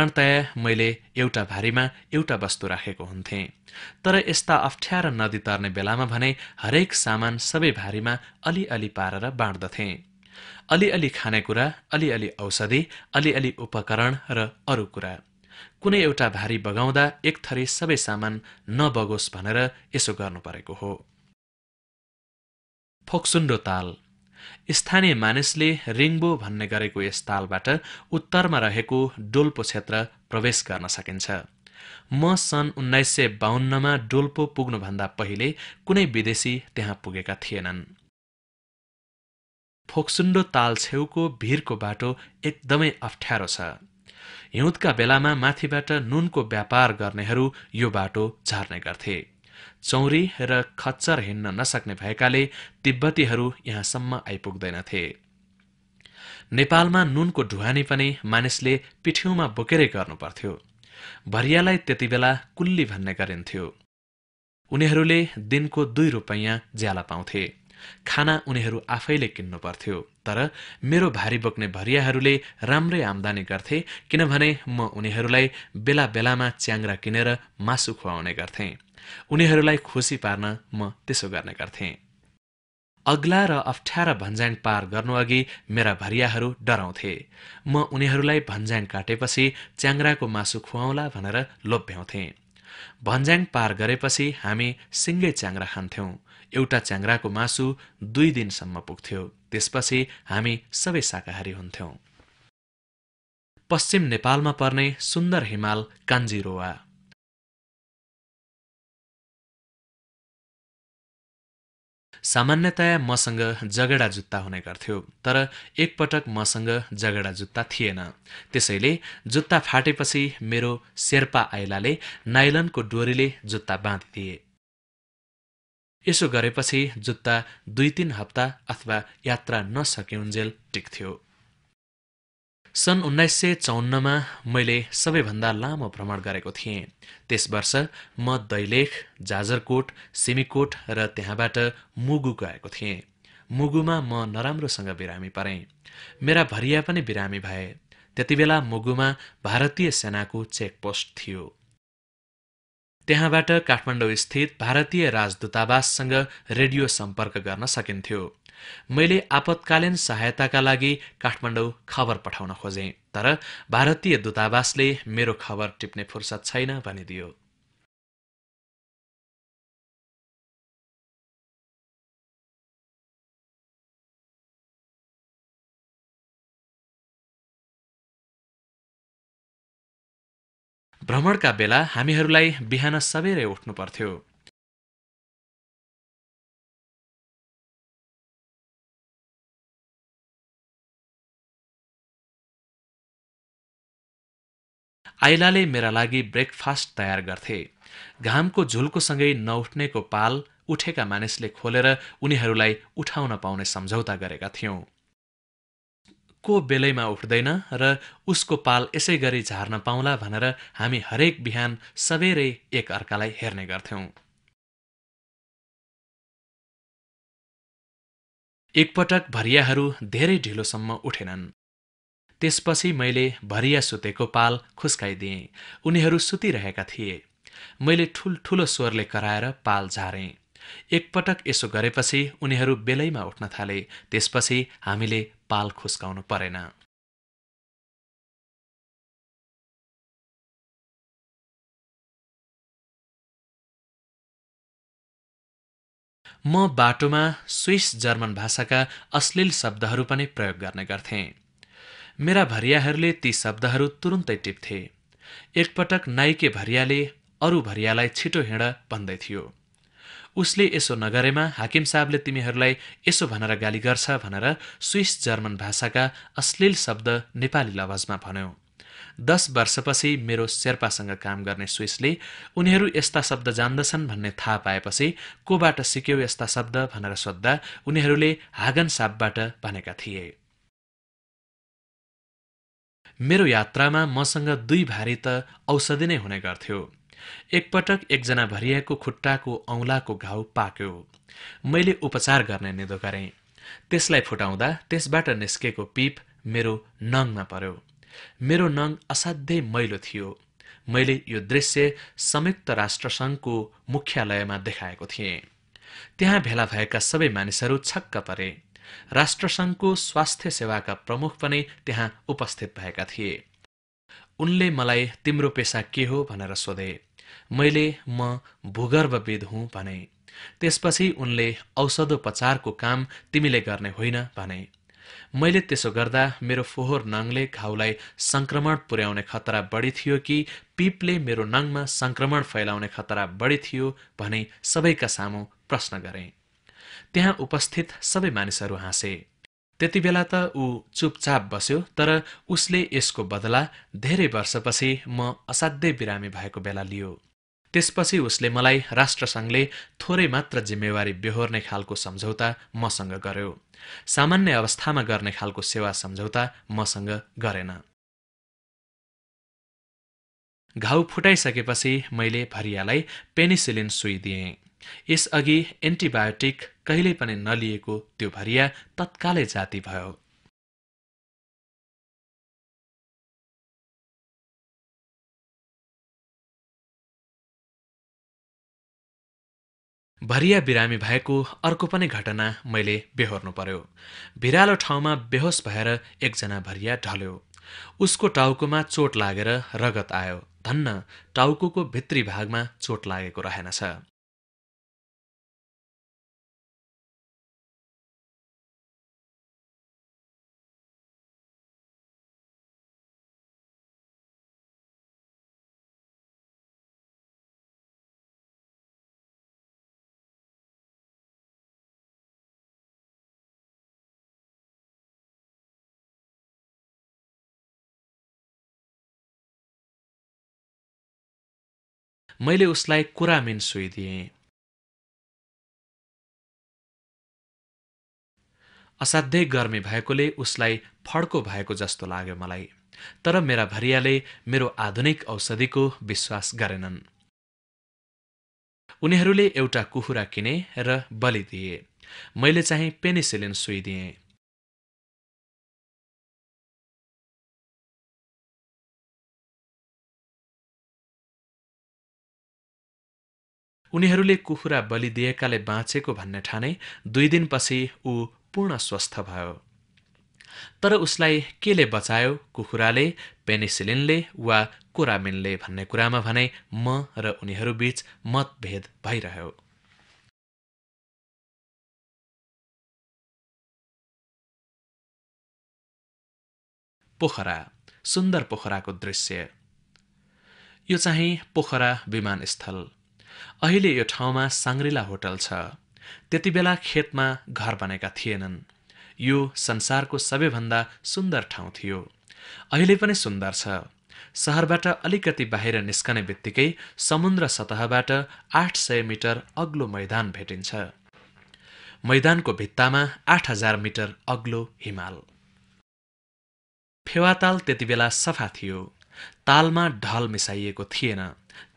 साधारणतया मैले एउटा भारीमा एउटा वस्तु राखेको हुन्थे तर यस्ता अप्ठ्यारा नदी तर्ने बेलामा भने हरेक सामान सबै भारीमा अलिअलि पारेर बाँड्दथे अलिअलि खानेकुरा अलिअलि औषधि अलिअलि उपकरण र अरू कुरा कुनै एउटा भारी बगाउँदा एक थरी सबै सामान नबगोस् भनेर यसो गर्नु परेको हो फोक्सुन्डो ताल स्थानीय मानिसले रिङ्बो भन्ने गरेको यस तालबाट उत्तरमा रहेको डोल्पो क्षेत्र प्रवेश गर्न सकिन्छ म सन् उन्नाइस सय बाहन्नमा डोल्पो पुग्नुभन्दा पहिले कुनै विदेशी त्यहाँ पुगेका थिएनन् फोक्सुन्डो ताल छेउको भिरको बाटो एकदमै अप्ठ्यारो छ हिउँदका बेलामा माथिबाट नुनको व्यापार गर्नेहरू यो बाटो झार्ने गर्थे चौरी र खच्चर हिँड्न नसक्ने भएकाले तिब्बतीहरू यहाँसम्म आइपुग्दैनथे नेपालमा नुनको ढुवानी पनि मानिसले पिठ्यौमा बोकेरै गर्नुपर्थ्यो भरियालाई त्यतिबेला कुल्ली भन्ने गरिन्थ्यो उनीहरूले दिनको दुई रुपैयाँ ज्याला पाउँथे खाना उनीहरू आफैले किन्नु पर्थ्यो तर मेरो भारी बोक्ने भरियाहरूले राम्रै आम्दानी गर्थे किनभने म उनीहरूलाई बेला बेलामा च्याङ्रा किनेर मासु खुवाउने गर्थेँ उनीहरूलाई खुसी पार्न म त्यसो गर्ने गर्थे अग्ला र अप्ठ्यारा भन्ज्याङ पार गर्नु अघि मेरा भरियाहरू डराउँथे म उनीहरूलाई भन्ज्याङ काटेपछि च्याङ्राको मासु खुवाउँला भनेर लोभ्याउँथे भन्ज्याङ पार गरेपछि हामी सिङ्गै च्याङ्रा खान्थ्यौँ एउटा च्याङ्राको मासु दुई दिनसम्म पुग्थ्यो त्यसपछि हामी सबै शाकाहारी हुन्थ्यौँ पश्चिम नेपालमा पर्ने सुन्दर हिमाल कान्जिरोवा सामान्यतया मसँग जगडा जुत्ता हुने गर्थ्यो तर एकपटक मसँग जगडा जुत्ता थिएन त्यसैले जुत्ता फाटेपछि मेरो शेर्पा आइलाले नाइलनको डोरीले जुत्ता बाँधिदिए यसो गरेपछि जुत्ता दुई तिन हप्ता अथवा यात्रा नसकेउन्जेल टिक्थ्यो सन् उन्नाइस सय चौन्नमा मैले सबैभन्दा लामो भ्रमण गरेको थिएँ त्यस वर्ष म दैलेख जाजरकोट सिमीकोट र त्यहाँबाट मुगु गएको थिएँ मुगुमा म नराम्रोसँग बिरामी परेँ मेरा भरिया पनि बिरामी भए त्यति बेला मुगुमा भारतीय सेनाको चेकपोस्ट थियो त्यहाँबाट काठमाडौँ स्थित भारतीय राजदूतावाससँग रेडियो सम्पर्क गर्न सकिन्थ्यो मैले आपतकालीन सहायताका लागि काठमाडौँ खबर पठाउन खोजे, तर भारतीय दूतावासले मेरो खबर टिप्ने फुर्सद छैन भनिदियो भ्रमणका बेला हामीहरूलाई बिहान सबेरै उठ्नु पर्थ्यो आइलाले मेरा लागि ब्रेकफास्ट तयार गर्थे घामको झुलको सँगै नउठ्नेको पाल उठेका मानिसले खोलेर उनीहरूलाई उठाउन पाउने सम्झौता गरेका थियौँ को बेलैमा उठ्दैन र उसको पाल यसै गरी झार्न पाउला भनेर हामी हरेक बिहान सबेरै एक अर्कालाई हेर्ने गर्थ्यौँ एकपटक भरियाहरू धेरै ढिलोसम्म उठेनन् त्यसपछि मैले भरिया सुतेको पाल खुस्काइदिएँ उनीहरू सुतिरहेका थिए मैले ठुल्ठुलो स्वरले कराएर पाल झारेँ एकपटक यसो गरेपछि उनीहरू बेलैमा उठ्न थाले त्यसपछि हामीले पाल खुस्काउनु परेन म बाटोमा स्विस जर्मन भाषाका अश्लील शब्दहरू पनि प्रयोग गर्ने गर्थेँ मेरा भरियाहरूले ती शब्दहरू तुरुन्तै टिप्थे एकपटक नाइके भरियाले अरू भरियालाई छिटो हिँड भन्दै थियो उसले यसो नगरेमा हाकिम साहबले तिमीहरूलाई यसो भनेर गाली गर्छ भनेर स्विस जर्मन भाषाका अश्लील शब्द नेपाली लवाजमा भन्यो दस वर्षपछि मेरो शेर्पासँग काम गर्ने स्विसले उनीहरू यस्ता शब्द जान्दछन् भन्ने थाहा पाएपछि कोबाट सिक्यो यस्ता शब्द भनेर सोद्धा उनीहरूले हागन साबबाट भनेका थिए मेरो यात्रामा मसँग दुई भारी त औषधि नै हुने गर्थ्यो एकपटक एकजना भरिएको खुट्टाको औँलाको घाउ पाक्यो मैले उपचार गर्ने निदो गरेँ त्यसलाई फुटाउँदा त्यसबाट निस्केको पिप मेरो नङमा पर्यो मेरो नङ असाध्यै मैलो थियो मैले यो दृश्य संयुक्त राष्ट्रसङ्घको मुख्यालयमा देखाएको थिएँ त्यहाँ भेला भएका सबै मानिसहरू छक्क परे राष्ट्रसङ्घको स्वास्थ्य सेवाका प्रमुख पनि त्यहाँ उपस्थित भएका थिए उनले मलाई तिम्रो पेसा के हो भनेर सोधे मैले म भूगर्भविद हुँ भने त्यसपछि उनले औषधोपचारको काम तिमीले गर्ने होइन भने मैले त्यसो गर्दा मेरो फोहोर नङले घाउलाई सङ्क्रमण पुर्याउने खतरा बढी थियो कि पिपले मेरो नङमा सङ्क्रमण फैलाउने खतरा बढी थियो भने सबैका सामु प्रश्न गरेँ त्यहाँ उपस्थित सबै मानिसहरू हाँसे त्यति बेला त ऊ चुपचाप बस्यो तर उसले यसको बदला धेरै वर्षपछि म असाध्यै बिरामी भएको बेला लियो त्यसपछि उसले मलाई राष्ट्रसङ्घले थोरै मात्र जिम्मेवारी बेहोर्ने खालको सम्झौता मसँग गर्यो सामान्य अवस्थामा गर्ने खालको सेवा सम्झौता मसँग गरेन घाउ फुटाइसकेपछि मैले भरियालाई पेनिसिलिन सुई दिएँ यसअघि एन्टिबायोटिक कहिले पनि नलिएको त्यो भरिया तत्कालै जाति भयो भरिया बिरामी भएको अर्को पनि घटना मैले बेहोर्नु पर्यो भिरालो ठाउँमा बेहोस भएर एकजना भरिया ढल्यो उसको टाउकोमा चोट लागेर रगत आयो धन्न टाउको भित्री भागमा चोट लागेको रहेनछ मैले उसलाई कुरामिन सुइदिएँ असाध्यै गर्मी भएकोले उसलाई फड्को भएको जस्तो लाग्यो मलाई तर मेरा भरियाले मेरो आधुनिक औषधिको विश्वास गरेनन् उनीहरूले एउटा कुखुरा किने र बलिदिए मैले चाहिँ पेनिसिलिन सुइदिएँ उनीहरूले कुखुरा बलिदिएकाले बाँचेको भन्ने ठाने दुई दिनपछि ऊ पूर्ण स्वस्थ भयो तर उसलाई केले बचायो कुखुराले पेनिसिलिनले वा कोरामिनले भन्ने कुरामा भने म र उनीहरूबीच मतभेद भइरह्यो पोखरा सुन्दर पोखराको दृश्य यो चाहिँ पोखरा विमानस्थल अहिले यो ठाउँमा साङ्ग्रिला होटल छ त्यति बेला खेतमा घर बनेका थिएनन् यो संसारको सबैभन्दा सुन्दर ठाउँ थियो अहिले पनि सुन्दर छ सहरबाट अलिकति बाहिर निस्कने बित्तिकै समुद्र सतहबाट आठ सय मिटर अग्लो मैदान भेटिन्छ मैदानको भित्तामा आठ हजार मिटर अग्लो हिमाल फेवाताल त्यति बेला सफा थियो तालमा ढल मिसाइएको थिएन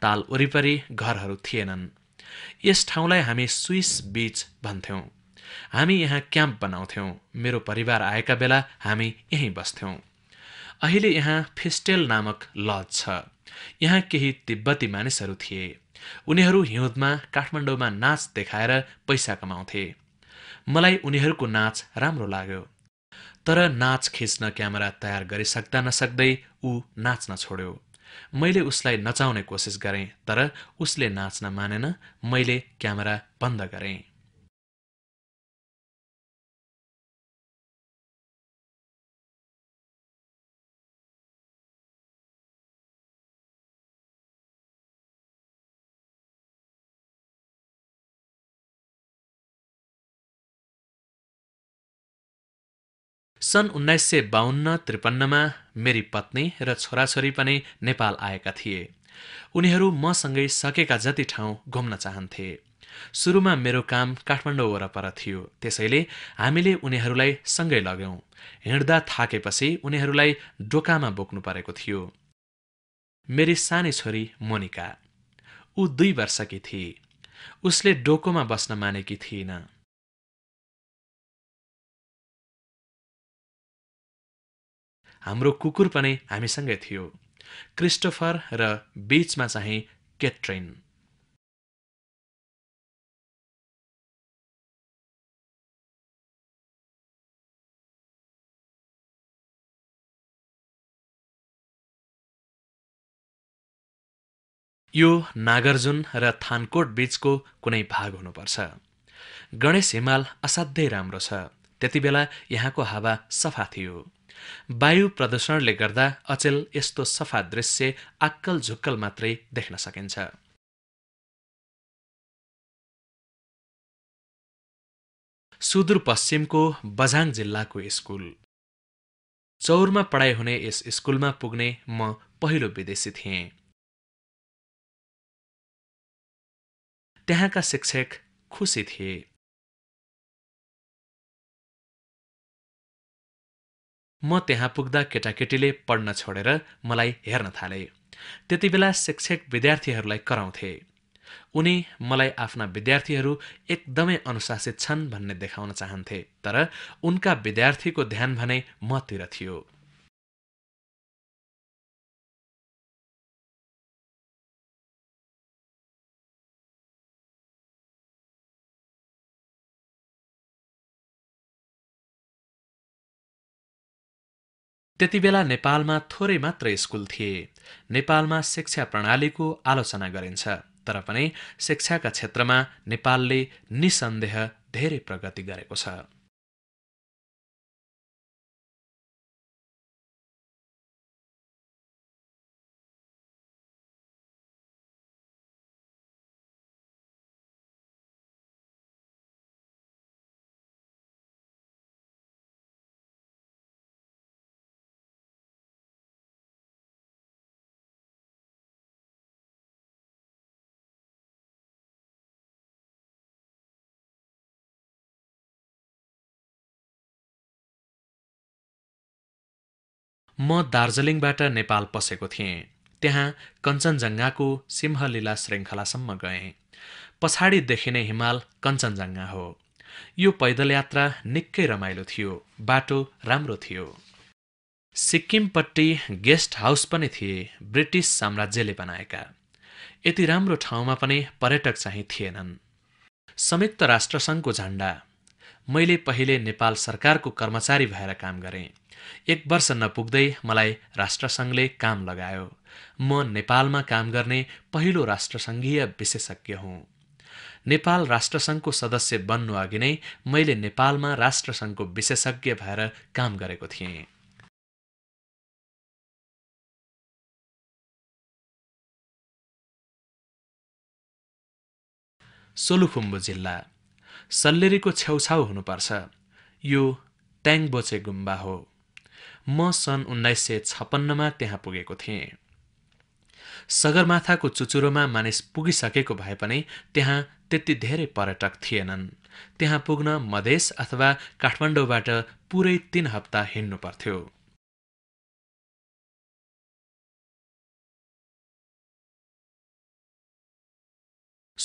ताल वरिपरि घरहरू थिएनन् यस ठाउँलाई हामी स्विस बिच भन्थ्यौँ हामी यहाँ क्याम्प बनाउँथ्यौँ मेरो परिवार आएका बेला हामी यहीँ बस्थ्यौँ अहिले यहाँ फिस्टेल नामक लज छ यहाँ केही तिब्बती मानिसहरू थिए उनीहरू हिउँदमा काठमाडौँमा नाच देखाएर पैसा कमाउँथे मलाई उनीहरूको नाच राम्रो लाग्यो तर नाच खिच्न क्यामेरा तयार गरिसक्दा नसक्दै ऊ नाच्न छोड्यो मैले उसलाई नचाउने कोसिस गरेँ तर उसले नाच्न मानेन मैले क्यामेरा बन्द गरेँ सन् उन्नाइस सय बाहन्न त्रिपन्नमा मेरी पत्नी र छोराछोरी पनि नेपाल आएका थिए उनीहरू मसँगै सकेका जति ठाउँ घुम्न चाहन्थे सुरुमा मेरो काम काठमाडौँ वरपर थियो त्यसैले हामीले उनीहरूलाई सँगै लग्यौँ हिँड्दा थाकेपछि उनीहरूलाई डोकामा बोक्नु परेको थियो मेरी सानी छोरी मोनिका ऊ दुई वर्षकी थिए उसले डोकोमा बस्न मानेकी थिइन हाम्रो कुकुर पनि हामीसँगै थियो क्रिस्टोफर र बिचमा चाहिँ केट्रेन यो नागार्जुन र थानकोट बीचको कुनै भाग हुनुपर्छ गणेश हिमाल असाध्यै राम्रो छ बेला यहाँको हावा सफा थियो वायु प्रदूषणले गर्दा अचेल यस्तो सफा दृश्य आक्कल झुक्कल मात्रै देख्न सकिन्छ सुदूरपश्चिमको बझाङ जिल्लाको स्कुल चौरमा पढाइ हुने यस स्कुलमा पुग्ने म पहिलो विदेशी थिएँ त्यहाँका शिक्षक खुसी थिए म त्यहाँ पुग्दा केटाकेटीले पढ्न छोडेर मलाई हेर्न थाले बेला शिक्षक विद्यार्थीहरूलाई कराउँथे उनी मलाई आफ्ना विद्यार्थीहरू एकदमै अनुशासित छन् भन्ने देखाउन चाहन्थे तर उनका विद्यार्थीको ध्यान भने मतिर थियो त्यति बेला नेपालमा थोरै मात्र स्कुल थिए नेपालमा शिक्षा प्रणालीको आलोचना गरिन्छ तर पनि शिक्षाका क्षेत्रमा नेपालले निसन्देह धेरै प्रगति गरेको छ म दार्जिलिङबाट नेपाल पसेको थिएँ त्यहाँ कञ्चनजङ्घाको सिंहलीला श्रृङ्खलासम्म गएँ पछाडि देखिने हिमाल कञ्चनजङ्घा हो यो पैदल यात्रा निकै रमाइलो थियो बाटो राम्रो थियो सिक्किमपट्टि गेस्ट हाउस पनि थिए ब्रिटिस साम्राज्यले बनाएका यति राम्रो ठाउँमा पनि पर्यटक चाहिँ थिएनन् संयुक्त राष्ट्रसङ्घको झण्डा मैले पहिले नेपाल सरकारको कर्मचारी भएर काम गरेँ एक वर्ष नपुग्दै मलाई राष्ट्रसङ्घले काम लगायो म नेपालमा काम गर्ने पहिलो राष्ट्रसङ्घीय विशेषज्ञ हुँ नेपाल राष्ट्रसङ्घको सदस्य बन्नु अघि नै मैले नेपालमा राष्ट्रसङ्घको विशेषज्ञ भएर काम गरेको थिएँ सोलुखुम्बु जिल्ला सल्लेरीको छेउछाउ हुनुपर्छ यो ट्याङबोचे गुम्बा हो म सन् उन्नाइस सय छप्पन्नमा त्यहाँ पुगेको थिएँ सगरमाथाको चुचुरोमा मानिस पुगिसकेको भए पनि त्यहाँ त्यति धेरै पर्यटक थिएनन् त्यहाँ पुग्न मधेस अथवा काठमाडौँबाट पुरै तीन हप्ता हिँड्नु पर्थ्यो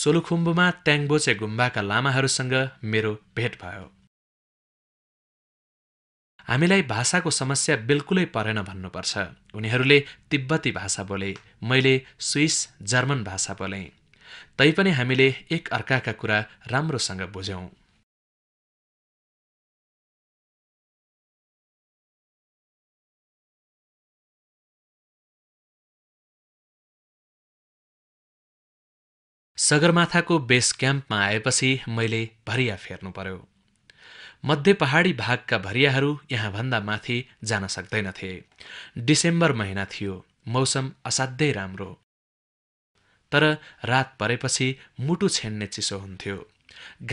सोलुखुम्बुमा ट्याङबोचे गुम्बाका लामाहरूसँग मेरो भेट भयो हामीलाई भाषाको समस्या बिल्कुलै परेन भन्नुपर्छ उनीहरूले तिब्बती भाषा बोले मैले स्विस जर्मन भाषा बोले, तैपनि हामीले एक अर्काका कुरा राम्रोसँग बुझ्यौँ सगरमाथाको बेस क्याम्पमा आएपछि मैले भरिया फेर्नु पर्यो मध्य पहाडी भागका भरियाहरू यहाँभन्दा माथि जान सक्दैनथे डिसेम्बर महिना थियो मौसम असाध्यै राम्रो तर रात परेपछि मुटु छेन्ने चिसो हुन्थ्यो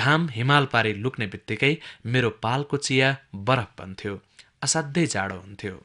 घाम हिमाल पारी लुक्ने बित्तिकै मेरो पालको चिया बरफ बन्थ्यो असाध्यै जाडो हुन्थ्यो